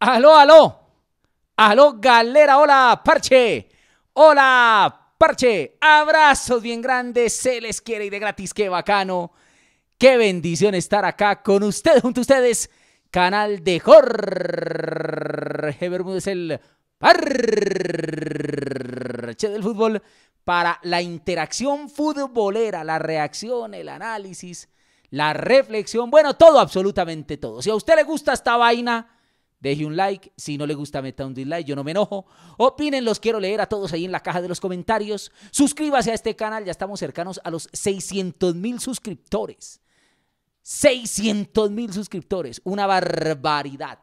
Aló, aló. Aló, galera. Hola, parche. Hola, parche. Abrazos bien grandes. Se les quiere y de gratis. Qué bacano. Qué bendición estar acá con ustedes, junto a ustedes. Canal de Jorge Bermúdez, el parche del fútbol para la interacción futbolera, la reacción, el análisis, la reflexión, bueno, todo, absolutamente todo. Si a usted le gusta esta vaina, Deje un like, si no le gusta meta un dislike, yo no me enojo. Opinen, los quiero leer a todos ahí en la caja de los comentarios. Suscríbase a este canal, ya estamos cercanos a los 600 mil suscriptores. 600 mil suscriptores, una barbaridad.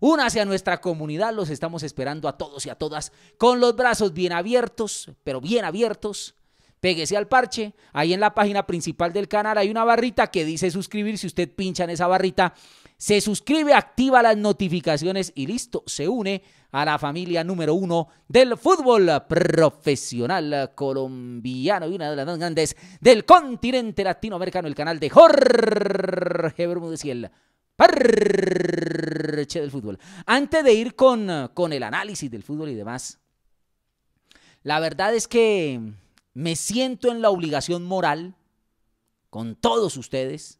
una hacia nuestra comunidad, los estamos esperando a todos y a todas con los brazos bien abiertos, pero bien abiertos. Péguese al parche, ahí en la página principal del canal hay una barrita que dice suscribir, si usted pincha en esa barrita se suscribe, activa las notificaciones y listo, se une a la familia número uno del fútbol profesional colombiano y una de las más grandes del continente latinoamericano, el canal de Jorge Bermúdez y el parche del fútbol. Antes de ir con, con el análisis del fútbol y demás, la verdad es que me siento en la obligación moral, con todos ustedes,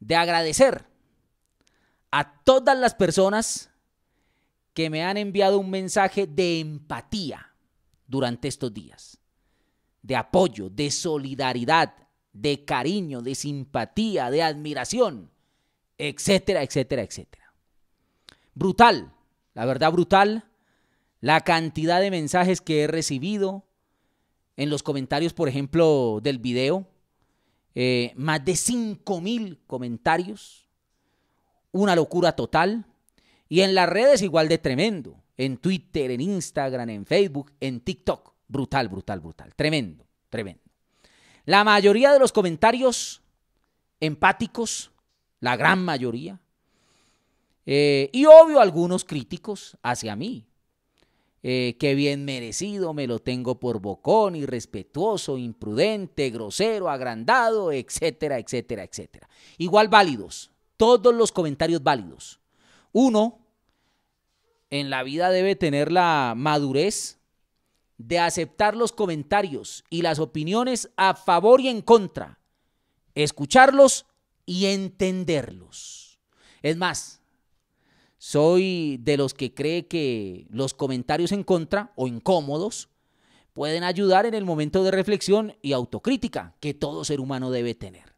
de agradecer a todas las personas que me han enviado un mensaje de empatía durante estos días, de apoyo, de solidaridad, de cariño, de simpatía, de admiración, etcétera, etcétera, etcétera. Brutal, la verdad brutal, la cantidad de mensajes que he recibido en los comentarios, por ejemplo, del video, eh, más de 5.000 comentarios una locura total. Y en las redes igual de tremendo. En Twitter, en Instagram, en Facebook, en TikTok. Brutal, brutal, brutal. Tremendo, tremendo. La mayoría de los comentarios empáticos, la gran mayoría. Eh, y obvio algunos críticos hacia mí. Eh, que bien merecido, me lo tengo por bocón, irrespetuoso, imprudente, grosero, agrandado, etcétera, etcétera, etcétera. Igual válidos, todos los comentarios válidos. Uno, en la vida debe tener la madurez de aceptar los comentarios y las opiniones a favor y en contra, escucharlos y entenderlos. Es más, soy de los que cree que los comentarios en contra o incómodos pueden ayudar en el momento de reflexión y autocrítica que todo ser humano debe tener.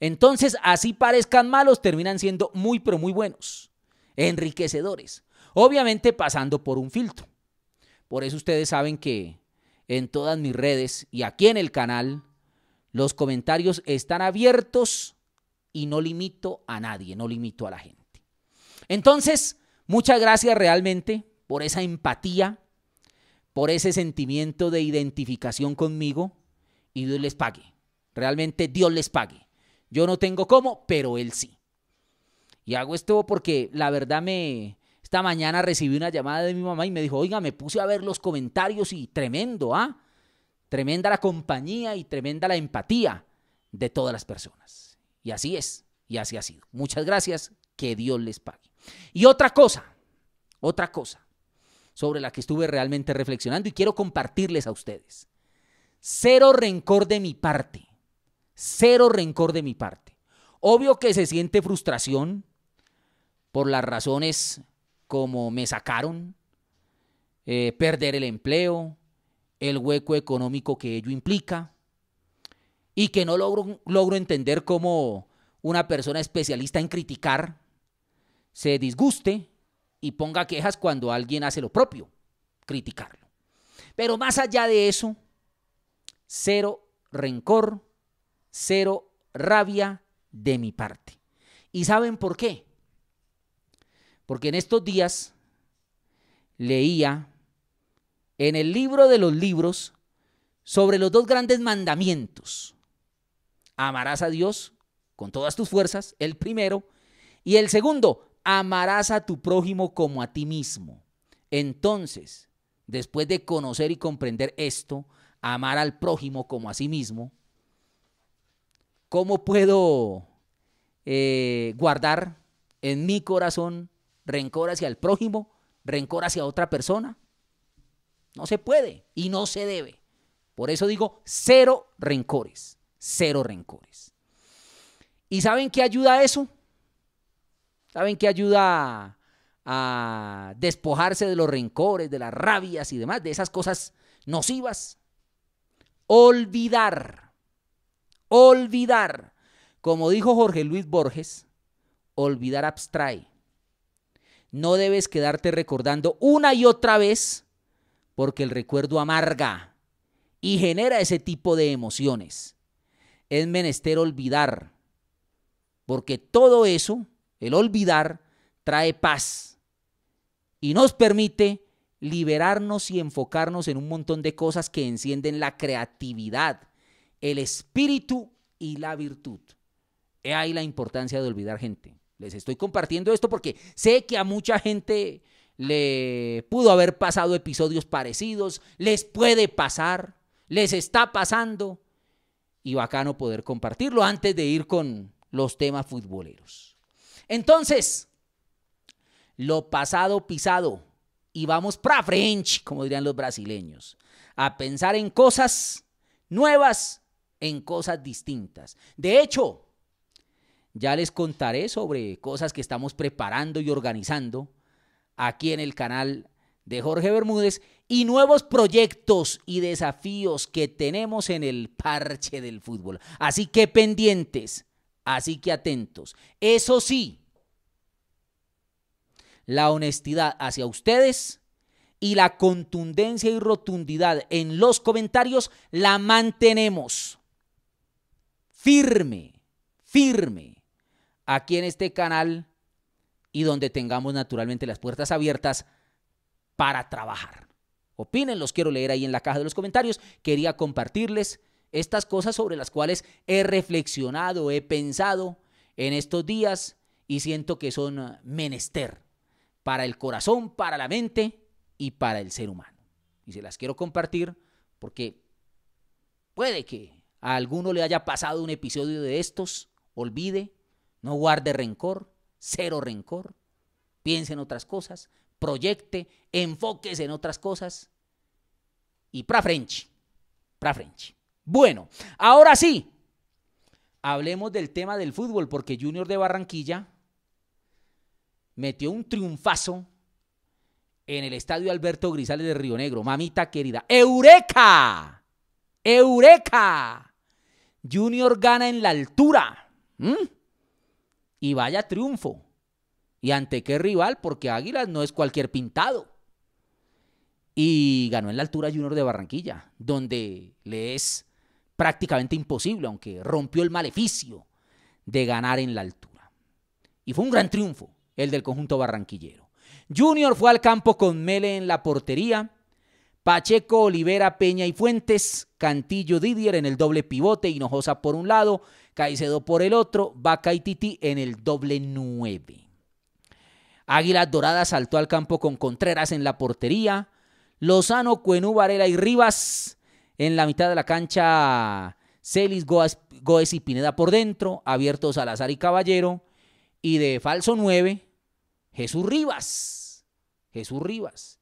Entonces, así parezcan malos, terminan siendo muy, pero muy buenos, enriquecedores, obviamente pasando por un filtro. Por eso ustedes saben que en todas mis redes y aquí en el canal, los comentarios están abiertos y no limito a nadie, no limito a la gente. Entonces, muchas gracias realmente por esa empatía, por ese sentimiento de identificación conmigo y Dios les pague. Realmente Dios les pague. Yo no tengo cómo, pero él sí. Y hago esto porque la verdad me... Esta mañana recibí una llamada de mi mamá y me dijo, oiga, me puse a ver los comentarios y tremendo, ¿ah? Tremenda la compañía y tremenda la empatía de todas las personas. Y así es, y así ha sido. Muchas gracias, que Dios les pague. Y otra cosa, otra cosa sobre la que estuve realmente reflexionando y quiero compartirles a ustedes. Cero rencor de mi parte. Cero rencor de mi parte. Obvio que se siente frustración por las razones como me sacaron, eh, perder el empleo, el hueco económico que ello implica, y que no logro, logro entender cómo una persona especialista en criticar se disguste y ponga quejas cuando alguien hace lo propio, criticarlo. Pero más allá de eso, cero rencor cero rabia de mi parte. ¿Y saben por qué? Porque en estos días leía en el libro de los libros sobre los dos grandes mandamientos. Amarás a Dios con todas tus fuerzas, el primero, y el segundo, amarás a tu prójimo como a ti mismo. Entonces, después de conocer y comprender esto, amar al prójimo como a sí mismo, ¿Cómo puedo eh, guardar en mi corazón rencor hacia el prójimo, rencor hacia otra persona? No se puede y no se debe. Por eso digo, cero rencores, cero rencores. ¿Y saben qué ayuda a eso? ¿Saben qué ayuda a despojarse de los rencores, de las rabias y demás, de esas cosas nocivas? Olvidar olvidar. Como dijo Jorge Luis Borges, olvidar abstrae. No debes quedarte recordando una y otra vez porque el recuerdo amarga y genera ese tipo de emociones. Es menester olvidar, porque todo eso, el olvidar, trae paz y nos permite liberarnos y enfocarnos en un montón de cosas que encienden la creatividad, el espíritu y la virtud. He ahí la importancia de olvidar gente. Les estoy compartiendo esto porque sé que a mucha gente le pudo haber pasado episodios parecidos, les puede pasar, les está pasando y bacano poder compartirlo antes de ir con los temas futboleros. Entonces, lo pasado pisado y vamos para French, como dirían los brasileños, a pensar en cosas nuevas en cosas distintas. De hecho, ya les contaré sobre cosas que estamos preparando y organizando aquí en el canal de Jorge Bermúdez y nuevos proyectos y desafíos que tenemos en el parche del fútbol. Así que pendientes, así que atentos. Eso sí, la honestidad hacia ustedes y la contundencia y rotundidad en los comentarios la mantenemos firme, firme aquí en este canal y donde tengamos naturalmente las puertas abiertas para trabajar. Opinen, los quiero leer ahí en la caja de los comentarios. Quería compartirles estas cosas sobre las cuales he reflexionado, he pensado en estos días y siento que son menester para el corazón, para la mente y para el ser humano. Y se las quiero compartir porque puede que a alguno le haya pasado un episodio de estos, olvide, no guarde rencor, cero rencor, piense en otras cosas, proyecte, enfóquese en otras cosas y pra French, pra French. Bueno, ahora sí, hablemos del tema del fútbol, porque Junior de Barranquilla metió un triunfazo en el estadio Alberto Grisales de Río Negro. Mamita querida, ¡Eureka! ¡Eureka! Junior gana en la altura. Y vaya triunfo. ¿Y ante qué rival? Porque Águilas no es cualquier pintado. Y ganó en la altura Junior de Barranquilla, donde le es prácticamente imposible, aunque rompió el maleficio de ganar en la altura. Y fue un gran triunfo el del conjunto barranquillero. Junior fue al campo con Mele en la portería Pacheco, Olivera, Peña y Fuentes, Cantillo, Didier en el doble pivote, Hinojosa por un lado, Caicedo por el otro, Baca y Titi en el doble nueve. Águilas Doradas saltó al campo con Contreras en la portería, Lozano, Cuenú, Varela y Rivas en la mitad de la cancha, Celis, Goez y Pineda por dentro, abierto Salazar y Caballero, y de falso nueve, Jesús Rivas. Jesús Rivas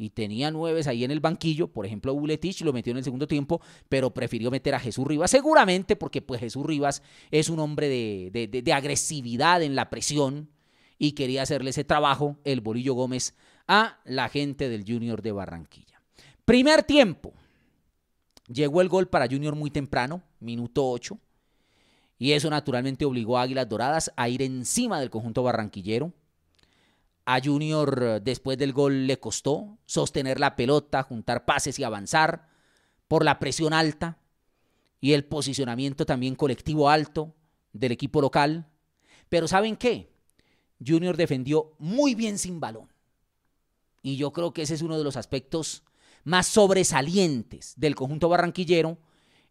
y tenía nueve ahí en el banquillo, por ejemplo Buletich lo metió en el segundo tiempo, pero prefirió meter a Jesús Rivas, seguramente porque pues Jesús Rivas es un hombre de, agresividad en la presión y quería hacerle ese trabajo el Bolillo Gómez a la gente del Junior de Barranquilla. Primer tiempo, llegó el gol para Junior muy temprano, minuto ocho. y eso naturalmente obligó a Águilas Doradas a ir encima del conjunto barranquillero. A Junior eh, después del gol le costó sostener la pelota, juntar pases y avanzar por la presión alta y el posicionamiento también colectivo alto del equipo local. Pero ¿saben qué? Junior defendió muy bien sin balón. Y yo creo que ese es uno de los aspectos más sobresalientes del conjunto barranquillero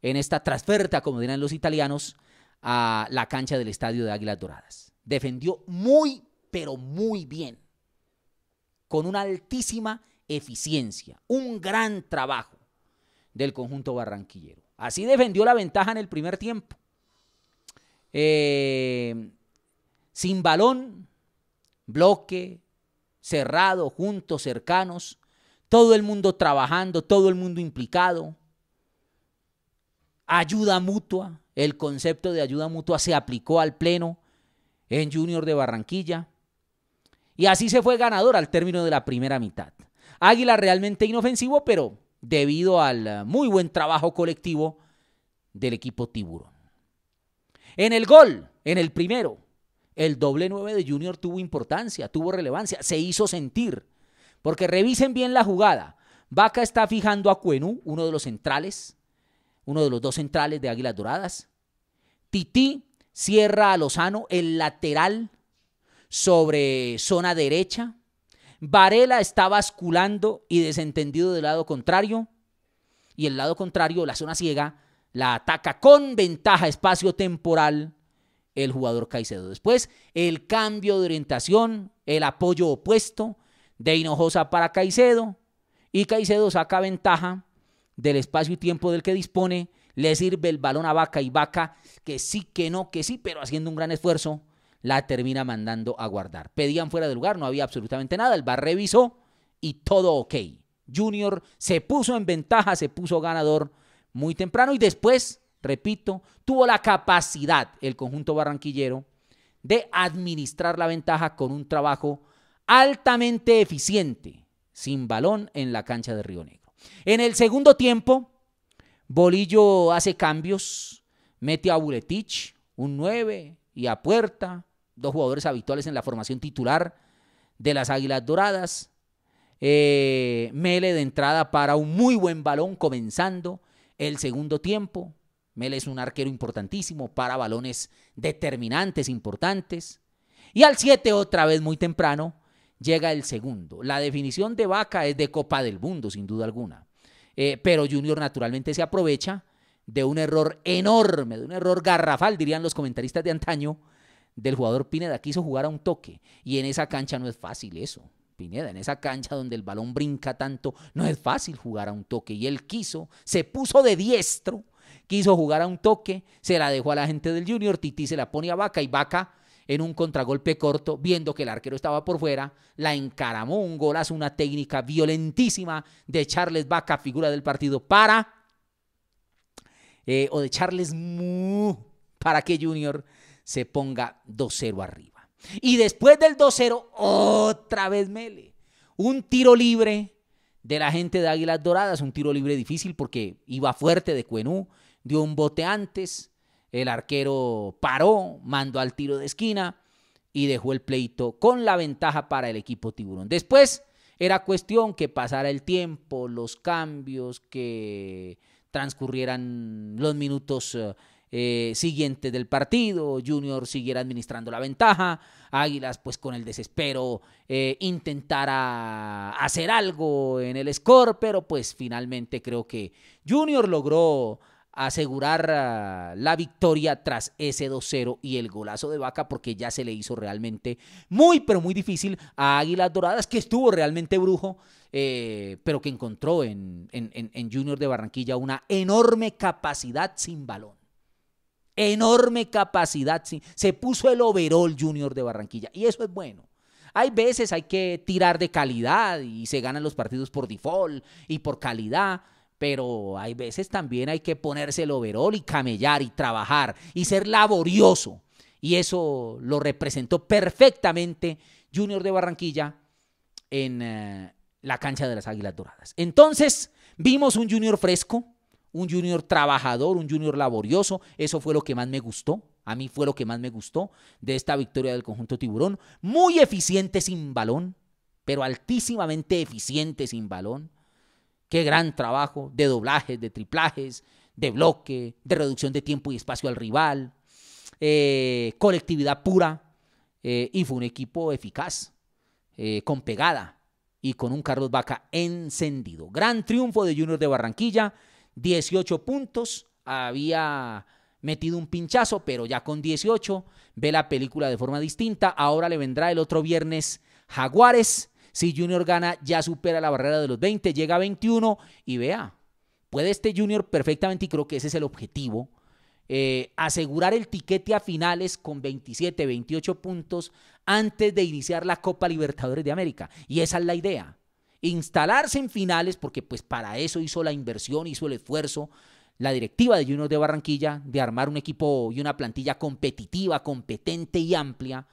en esta transferta, como dirán los italianos, a la cancha del estadio de Águilas Doradas. Defendió muy, pero muy bien con una altísima eficiencia. Un gran trabajo del conjunto barranquillero. Así defendió la ventaja en el primer tiempo. Eh, sin balón, bloque, cerrado, juntos, cercanos, todo el mundo trabajando, todo el mundo implicado. Ayuda mutua, el concepto de ayuda mutua se aplicó al pleno en Junior de Barranquilla. Y así se fue ganador al término de la primera mitad. Águila realmente inofensivo, pero debido al eh, muy buen trabajo colectivo del equipo tiburón. En el gol, en el primero, el doble 9 de Junior tuvo importancia, tuvo relevancia, se hizo sentir. Porque revisen bien la jugada. Vaca está fijando a Cuenú, uno de los centrales, uno de los dos centrales de Águilas Doradas. Tití cierra a Lozano, el lateral sobre zona derecha. Varela está basculando y desentendido del lado contrario. Y el lado contrario, la zona ciega, la ataca con ventaja espacio temporal el jugador Caicedo. Después, el cambio de orientación, el apoyo opuesto de Hinojosa para Caicedo. Y Caicedo saca ventaja del espacio y tiempo del que dispone. Le sirve el balón a Vaca y Vaca, que sí, que no, que sí, pero haciendo un gran esfuerzo la termina mandando a guardar. Pedían fuera de lugar, no había absolutamente nada, el bar revisó y todo ok. Junior se puso en ventaja, se puso ganador muy temprano y después, repito, tuvo la capacidad el conjunto barranquillero de administrar la ventaja con un trabajo altamente eficiente, sin balón en la cancha de Río Negro. En el segundo tiempo, Bolillo hace cambios, mete a Buletich, un 9, y a Puerta, dos jugadores habituales en la formación titular de las Águilas Doradas. Eh, Mele de entrada para un muy buen balón comenzando el segundo tiempo. Mele es un arquero importantísimo para balones determinantes, importantes. Y al 7 otra vez muy temprano llega el segundo. La definición de Vaca es de Copa del Mundo, sin duda alguna. Eh, pero Junior naturalmente se aprovecha de un error enorme, de un error garrafal, dirían los comentaristas de antaño, del jugador Pineda. Quiso jugar a un toque y en esa cancha no es fácil eso. Pineda, en esa cancha donde el balón brinca tanto, no es fácil jugar a un toque. Y él quiso, se puso de diestro, quiso jugar a un toque, se la dejó a la gente del Junior, Titi se la pone a Vaca y Vaca en un contragolpe corto, viendo que el arquero estaba por fuera, la encaramó un golazo, una técnica violentísima de Charles Vaca, figura del partido, para, eh, o de Charles Mu, para que Junior se ponga 2-0 arriba. Y después del 2-0, otra vez Mele. Un tiro libre de la gente de Águilas Doradas, un tiro libre difícil porque iba fuerte de Cuenú, dio un bote antes, el arquero paró, mandó al tiro de esquina y dejó el pleito con la ventaja para el equipo tiburón. Después era cuestión que pasara el tiempo, los cambios, que transcurrieran los minutos eh, eh, siguiente del partido, Junior siguiera administrando la ventaja, Águilas pues con el desespero eh, intentara hacer algo en el score, pero pues finalmente creo que Junior logró asegurar ah, la victoria tras ese 2-0 y el golazo de vaca porque ya se le hizo realmente muy pero muy difícil a Águilas Doradas que estuvo realmente brujo eh, pero que encontró en, en Junior de Barranquilla una enorme capacidad sin balón enorme capacidad. Se puso el overall junior de Barranquilla y eso es bueno. Hay veces hay que tirar de calidad y se ganan los partidos por default y por calidad, pero hay veces también hay que ponerse el overall y camellar y trabajar y ser laborioso. Y eso lo representó perfectamente Junior de Barranquilla en eh, la cancha de las Águilas Doradas. Entonces vimos un Junior fresco, un junior trabajador, un junior laborioso. Eso fue lo que más me gustó. A mí fue lo que más me gustó de esta victoria del conjunto tiburón. Muy eficiente sin balón, pero altísimamente eficiente sin balón. Qué gran trabajo de doblajes, de triplajes, de bloque, de reducción de tiempo y espacio al rival, eh, colectividad pura. Eh, y fue un equipo eficaz, eh, con pegada y con un Carlos Vaca encendido. Gran triunfo de Junior de Barranquilla. 18 puntos, había metido un pinchazo, pero ya con 18 ve la película de forma distinta. Ahora le vendrá el otro viernes Jaguares. Si Junior gana, ya supera la barrera de los 20, llega a 21 y vea, puede este Junior perfectamente, y creo que ese es el objetivo, eh, asegurar el tiquete a finales con 27, 28 puntos antes de iniciar la Copa Libertadores de América. Y esa es la idea instalarse en finales, porque pues para eso hizo la inversión, hizo el esfuerzo la directiva de Junior de Barranquilla de armar un equipo y una plantilla competitiva, competente y amplia,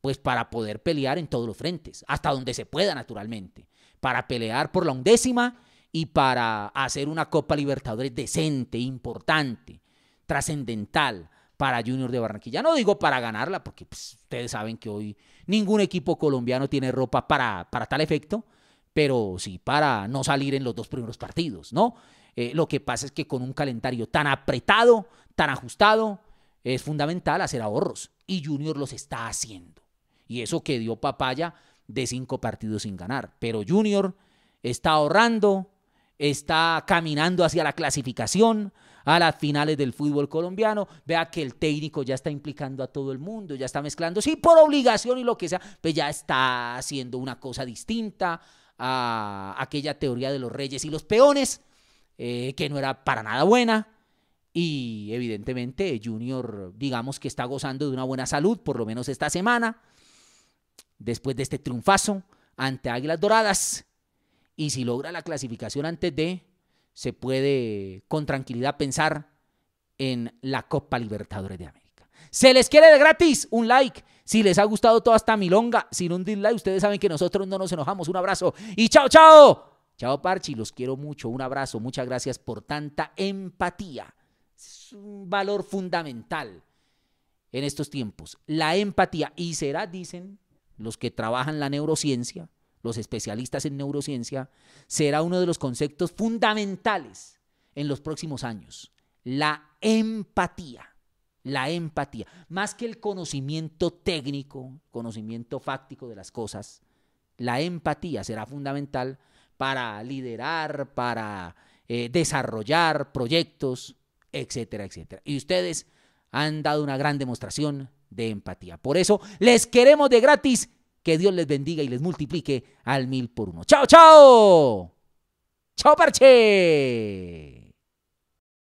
pues para poder pelear en todos los frentes, hasta donde se pueda naturalmente, para pelear por la undécima y para hacer una Copa Libertadores decente, importante, trascendental para Junior de Barranquilla. No digo para ganarla, porque pues, ustedes saben que hoy ningún equipo colombiano tiene ropa para, para tal efecto, pero sí para no salir en los dos primeros partidos, ¿no? Eh, lo que pasa es que con un calendario tan apretado, tan ajustado, es fundamental hacer ahorros y Junior los está haciendo. Y eso que dio papaya de cinco partidos sin ganar. Pero Junior está ahorrando, está caminando hacia la clasificación, a las finales del fútbol colombiano. Vea que el técnico ya está implicando a todo el mundo, ya está mezclando, sí, por obligación y lo que sea, pues ya está haciendo una cosa distinta a aquella teoría de los reyes y los peones, eh, que no era para nada buena. Y evidentemente Junior, digamos que está gozando de una buena salud, por lo menos esta semana, después de este triunfazo ante Águilas Doradas. Y si logra la clasificación antes de, se puede con tranquilidad pensar en la Copa Libertadores de América. Se les quiere de gratis un like si les ha gustado toda hasta milonga, sin un dislike, ustedes saben que nosotros no nos enojamos. Un abrazo y chao, chao. Chao, Parchi, los quiero mucho. Un abrazo, muchas gracias por tanta empatía. Es un valor fundamental en estos tiempos. La empatía. Y será, dicen los que trabajan la neurociencia, los especialistas en neurociencia, será uno de los conceptos fundamentales en los próximos años. La empatía la empatía, más que el conocimiento técnico, conocimiento fáctico de las cosas, la empatía será fundamental para liderar, para eh, desarrollar proyectos, etcétera, etcétera. Y ustedes han dado una gran demostración de empatía. Por eso les queremos de gratis. Que Dios les bendiga y les multiplique al mil por uno. ¡Chao, chao! ¡Chao, parche!